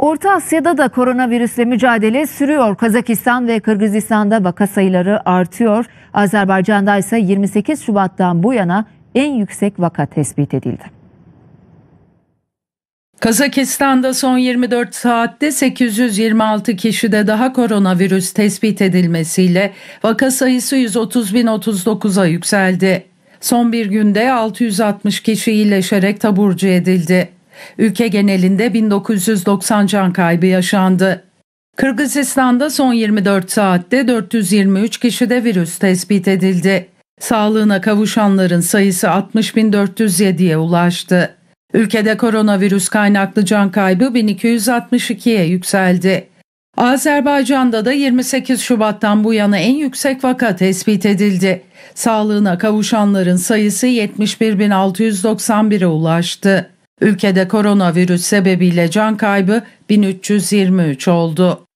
Orta Asya'da da koronavirüsle mücadele sürüyor. Kazakistan ve Kırgızistan'da vaka sayıları artıyor. Azerbaycan'da ise 28 Şubat'tan bu yana en yüksek vaka tespit edildi. Kazakistan'da son 24 saatte 826 kişide daha koronavirüs tespit edilmesiyle vaka sayısı 130.039'a yükseldi. Son bir günde 660 kişi iyileşerek taburcu edildi. Ülke genelinde 1990 can kaybı yaşandı. Kırgızistan'da son 24 saatte 423 kişide virüs tespit edildi. Sağlığına kavuşanların sayısı 60.407'ye ulaştı. Ülkede koronavirüs kaynaklı can kaybı 1262'ye yükseldi. Azerbaycan'da da 28 Şubat'tan bu yana en yüksek vaka tespit edildi. Sağlığına kavuşanların sayısı 71.691'e ulaştı. Ülkede koronavirüs sebebiyle can kaybı 1323 oldu.